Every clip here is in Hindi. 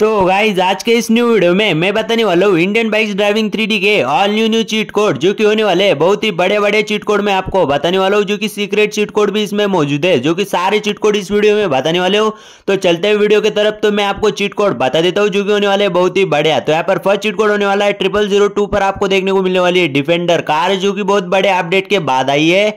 तो गाइज आज के इस न्यू वीडियो में मैं बताने वाला हूँ इंडियन बाइक्स ड्राइविंग 3D के all new new cheat code जो कि होने वाले है बहुत ही बड़े बड़े चीट कोड मैं आपको बताने वाला हूँ जो कि सीक्रेट चीट कोड भी इसमें मौजूद है जो कि सारे चीट कोड इस वीडियो में बताने वाले हो तो चलते हुए वीडियो की तरफ तो मैं आपको चीट कोड बता देता हूँ जो कि होने वाले बहुत ही बढ़िया तो यहाँ पर फर्स्ट चीट कोड होने वाला है ट्रिपल पर आपको देखने को मिलने वाली है डिफेंडर कार जो की बहुत बड़े अपडेट के बाद आई है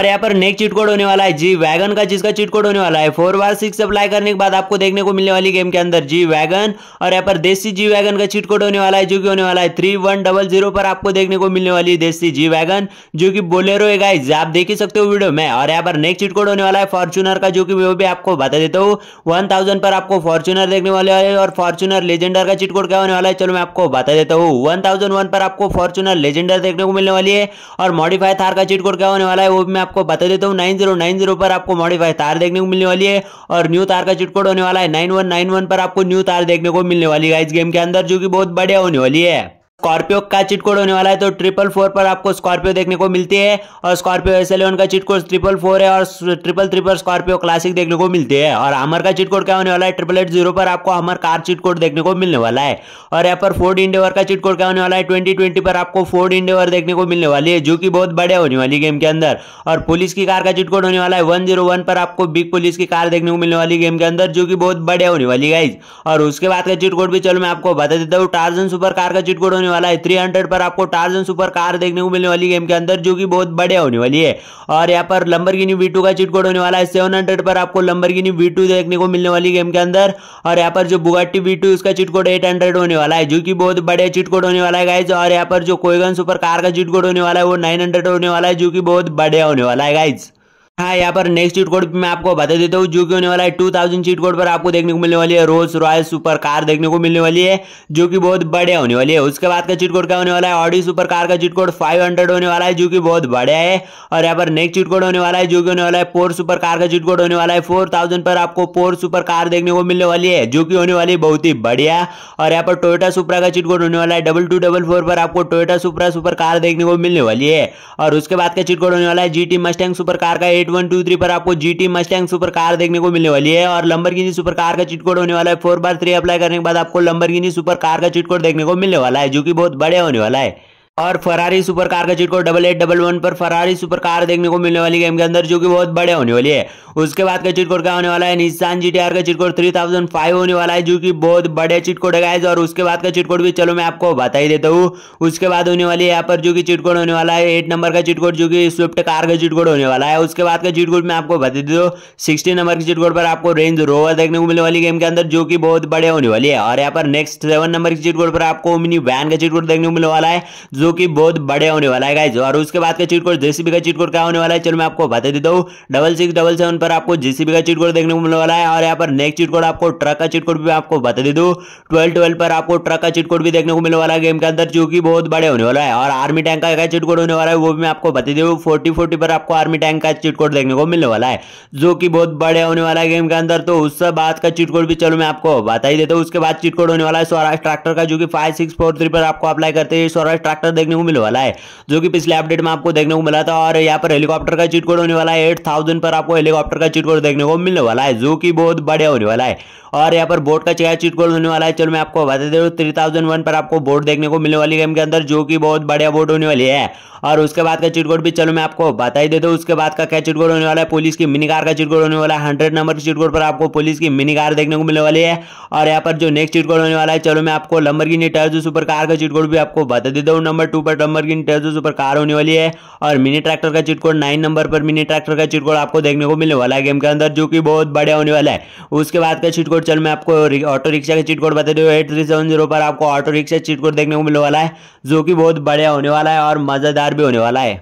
और यहाँ पर नेक्स्ट चीट कोड होने वाला है जी वैगन का जिसका चीट कोड होने वाला है फोर बार सिक्स अप्लाई करने के बाद आपको देखने को मिलने वाली गेम के अंदर जी वैगन और यहाँ पर देसी जी वैगन का चीट कोड होने वाला है जो कि होने वाला है थ्री वन डबल जीरो पर आपको देखने को मिलने वाली देसी जी वैगन जो की बोलेरो है आप देख ही सकते हो वीडियो में और यहाँ पर नेक्स्ट चीट कोड होने वाला है फॉर्चुनर का जो की वो भी आपको बता देता हूँ वन थाउजेंड पर आपको फॉर्चुनर देखने वाले है और फॉर्चुनर लेजेंडर का चीट कोड क्या होने वाला है चलो मैं आपको बता देता हूँ वन थाउजेंड वन पर आपको फॉर्चुनर लेजेंडर देखने को मिलने वाली है और मॉडिफाई थार का चीट कोड क्या होने वाला है वो भी आपको बता देता हूँ नाइन जीरो नाइन जीरो पर आपको मॉडिफाई तार देखने को मिलने वाली है और न्यू तार का चिटकोड होने वाला है नाइन वन नाइन वन पर आपको न्यू तार देखने को मिलने वाली है इस गेम के अंदर जो कि बहुत बढ़िया होने वाली है स्कॉर्पियो का चिट कोड होने वाला है तो ट्रिपल फोर पर आपको स्कॉर्पियो देखने को मिलती है और स्कॉर्पियो एस एलेवन का चिट कोड ट्रिपल फोर है और ट्रिपल थ्री पर स्कॉर्पियो क्लासिक देखने को मिलती है और हमर का चिट कोड क्या होने वाला है ट्रिपल एट जीरो पर आपको अमर कार चिट कोड देखने को मिलने वाला है और यहाँ पर फोर्ड इंडेवर का चिट कोड क्या होने वाला है ट्वेंटी ट्वेंटी पर आपको फोर्ड इंडेवर देखने को मिलने वाली है जो कि बहुत बढ़िया होने वाली गेम के अंदर और पुलिस की कार का चिट कोड होने वाला है वन जीरो वन पर आपको बिग पुलिस की कार देखने को मिलने वाली गेम के अंदर जो कि बहुत बढ़िया होने वाली गाइज और उसके बाद का चिट कोड भी चलो मैं आपको बता देता हूँ टार्जन सुपर कार का चिट कोड होने वाला है थ्री हंड्रेड पर आपको टार्जन सुपर कार देखने को मिलने वाली गेम के अंदर जो कि बहुत बढ़िया होने वाली है और यहाँ पर लंबर गिनी का चीट कोड होने वाला है सेवन पर आपको लंबर गिनी देखने को मिलने वाली गेम के अंदर और यहाँ पर जो बुगाटी वी उसका चीट कोड एट होने वाला है जो कि बहुत बढ़िया चीट कोड होने वाला है गाइज और यहाँ पर जो कोयगन सुपर कार का चीट कोड होने वाला है वो नाइन होने वाला है जो कि बहुत बढ़िया होने वाला है गाइज हाँ यहाँ पर नेक्स्ट चीट कोड मैं आपको बता देता हूँ जो कि होने वाला है टू थाउजेंड चीट कोड पर आपको देखने को मिलने वाली है रोल्स रॉयल सुपर कार देखने को मिलने वाली है जो कि बहुत बढ़िया होने वाली है उसके बाद का चीट कोड क्या होने वाला है ऑडी सुपर कार का चीट कोड फाइव हंड्रेड होने वाला है जो कि बहुत बढ़िया है और यहाँ पर नेक्स्ट चीट कोड होने वाला है जो कि होने वाला है फोर सुपर कार का चीट कोड होने वाला है फोर थाउजेंड पर आपको फोर सुपर कार देखने को मिलने वाली है जो कि होने वाली है बहुत ही बढ़िया और यहाँ पर टोयोटा सुपरा का चीट कोड होने वाला है डबल टू डबल फोर पर आपको टोयोटा सुपरा सुपर कार देखने को मिलने वाली है और उसके बाद का चीट कोड होने वाला है G T Mustang super car का eight eight one two three पर आपको G T Mustang super car देखने को मिलने वाली है और लंबर गिनी सुपर कार का चिटकोड होने वाला है फोर बार थ्री अप्लाई करने के बाद आपको लंबर गिनी सुपर कार का चिटकोड देखने को मिलने वाला है जो कि बहुत बड़े होने वाला है और फरारी सुपर कार का cheat code double eight double one पर फरारी सुपर कार देखने को मिलने वाली गेम के अंदर जो कि बहुत बड़े होने वाली है उसके बाद का चिटकोड क्या होने वाला है निशान जी का चिटकोड थ्री थाउजेंड फाइव होने वाला है जो कि बहुत बड़े चिटकोड है और उसके बाद का चिटकोड भी चलो मैं आपको बता ही देता हूँ उसके बाद होने वाली यहाँ पर जो कि चिटकोड होने वाला है एट नंबर का चिटकोड जो कि स्विफ्ट कार का चिटकोड होने वाला है उसके बाद का चिटकोड मैं आपको बता देता हूँ सिक्सटी नंबर के चिटकोड पर आपको रेंज रोवर देखने को मिलने वाली गेम के अंदर जो कि बहुत बड़े होने वाली है और यहाँ पर नेक्स्ट सेवन नंबर के चिटकोड पर आपको मिनी वैन का चिटकोड देखने को मिलने वाला है जो कि बहुत बड़े होने वाला है गाइज और उसके बाद का चीट कोड जेसीबी का चीट कोड क्या होने वाला है चलो मैं आपको बता देता हूँ डबल सिक्स डबल सेवन पर आपको जेसीबी का चीट कोड देखने को मिलने वाला है और यहाँ पर नेक्स्ट चीट कोड आपको ट्रक का चीट कोड भी आपको बता दे दू ट्वेल्व ट्वेल्व पर आपको ट्रक का चीट कोड भी देखने को मिलने वाला है गेम के अंदर जो कि बहुत बड़े होने वाला है और आर्मी टैंक का क्या चीट कोड होने वाला है वो भी मैं आपको बता दू फोर्टी फोर्टी पर आपको आर्मी टैंक का चीट कोड देखने को मिलने वाला है जो कि बहुत बड़े होने वाला है गेम के अंदर तो उस बात का चीट कोड भी चलो मैं आपको बता ही देता हूँ उसके बाद चीट कोड होने वाला है स्वराज ट्रैक्टर का जो कि फाइव सिक्स फोर थ्री पर आपको अप्लाई करते हैं स्वराज ट्रैक्टर देखने को मिलने वाला है जो कि पिछले अपडेट में आपको देखने को मिला था और यहाँ पर हेलीकॉप्टर का चीट कोड होने वाला है एट थाउजेंड पर आपको हेलीकॉप्टर का चीट कोड देखने को मिलने वाला है जो कि बहुत बढ़िया होने वाला है और यहाँ पर बोर्ड का चेहरा चीट कोड होने वाला है चलो मैं आपको बता दे रहा हूँ थ्री थाउजेंड वन पर आपको बोर्ड देखने को मिलने वाली गेम के अंदर जो कि बहुत बढ़िया बोर्ड होने वाली है और उसके बाद का चिटकोड भी चलो मैं आपको बता ही देता हूँ उसके बाद का क्या चिटकोड होने वाला है पुलिस की मिनी कार का चिटकोड होने वाला है हंड्रेड नंबर की चिटकोड पर आपको पुलिस की मिनी कार देखने को मिलने वाली है और यहाँ पर जो नेक्स्ट चिटकोड होने वाला है चलो मैं आपको Lamborghini Terzo super car का चिटकोड भी आपको बता देता हूँ नंबर नंबर टू पर डम्बर गिन इंटेजो सुपर कार होने वाली है और मिनी ट्रैक्टर का चिट कोड नाइन नंबर पर मिनी ट्रैक्टर का चिट कोड आपको देखने को मिलने वाला है गेम के अंदर जो कि बहुत बढ़िया होने वाला है उसके बाद का चिट कोड चल मैं आपको ऑटो रिक्शा का चिट कोड बता दू एट थ्री सेवन जीरो पर आपको ऑटो रिक्शा चिट कोड देखने को मिलने वाला है जो कि बहुत बढ़िया होने वाला है और मज़ेदार भी होने वाला है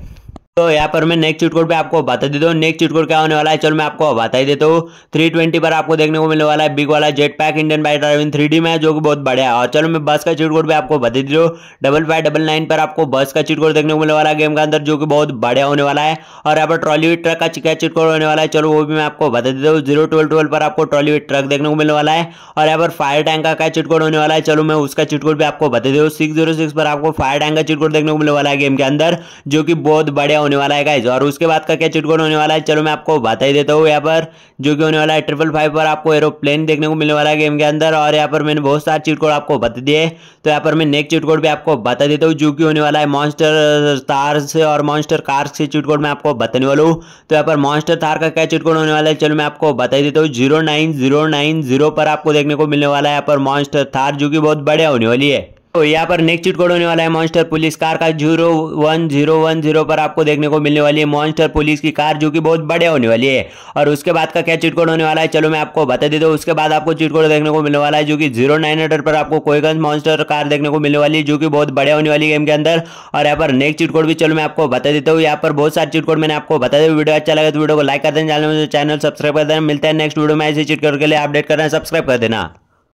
तो यहाँ पर मैं नेक्स्ट चिटकोड पे आपको बता देता हूँ नेक्स्ट चिटकोड क्या होने वाला है चलो मैं आपको बता ही देता हूँ थ्री ट्वेंटी पर आपको देखने को मिलने वाला है बिग वाला jet pack Indian bike driving three D में जो कि बहुत बढ़िया है और चलो मैं बस का चिटकोड पे आपको बता देता हूँ डबल फाइव डबल नाइन पर आपको बस का चिटकोड देखने को मिलने वाला है गेम के अंदर जो कि बहुत बढ़िया होने वाला है और यहाँ पर ट्रॉली ट्रक का क्या चिटकोड होने वाला है चलो वो भी मैं आपको बता देता हूँ जीरो ट्वेल्व ट्वेल्व पर आपको ट्रॉली ट्रक देखने को मिलने वाला है और यहाँ पर फायर टैंक का चिटकोड होने वाला है चलो मैं उसका चिटकोड भी आपको बता देता हूँ सिक्स जीरो सिक्स पर आपको फायर टैंक का चिटकोड देखने को मिलने वाला है गेम के अंदर जो कि बहुत बढ़िया होने वाला है गाइज और उसके बाद का क्या चिटकोड होने वाला है चलो मैं आपको बता ही देता हूँ यहाँ पर जो कि होने वाला है ट्रिपल फाइव पर आपको एरोप्लेन देखने को मिलने वाला है गेम के अंदर और यहाँ पर मैंने बहुत सारे चिटकोड आपको बता दिए तो यहाँ पर मैं नेक्स्ट चिटकोड भी आपको बता देता हूँ जो कि होने वाला है मॉन्स्टर तार से और मॉन्स्टर कार से चिटकोड मैं आपको बताने वाला हूँ तो यहाँ पर मॉन्स्टर थार का क्या चिटकोड होने वाला है चलो मैं आपको बता देता हूँ जीरो पर आपको देखने को मिलने वाला है यहाँ पर मॉन्स्टर थार जो कि बहुत बढ़िया होने वाली है तो यहाँ पर नेक्स्ट चिट कोड होने वाला है मॉन्स्टर पुलिस कार का zero one zero one zero पर आपको देखने को मिलने वाली है मॉन्स्टर पुलिस की कार जो कि बहुत बढ़िया होने वाली है और उसके बाद का क्या चिट कोड होने वाला है चलो मैं आपको बता देता हूँ उसके बाद आपको चिट कोड देखने को मिलने वाला है जो कि जीरो नाइन हंड्रेड पर आपको कोईगंज मॉन्स्टर कार देखने को मिलने वाली है जो कि बहुत बढ़िया होने वाली गेम के अंदर और यहाँ पर नेक्स्ट चिट कोड भी चलो मैं आपको बता देता हूँ यहाँ पर बहुत सारे चिट कोड मैंने आपको बता दे वीडियो अच्छा लगे तो वीडियो को लाइक कर देना चैनल सब्सक्राइब कर देना मिलता है नेक्स्ट वीडियो में ऐसे चिट कोड के लिए अपडेट करना सब्सक्राइब कर देना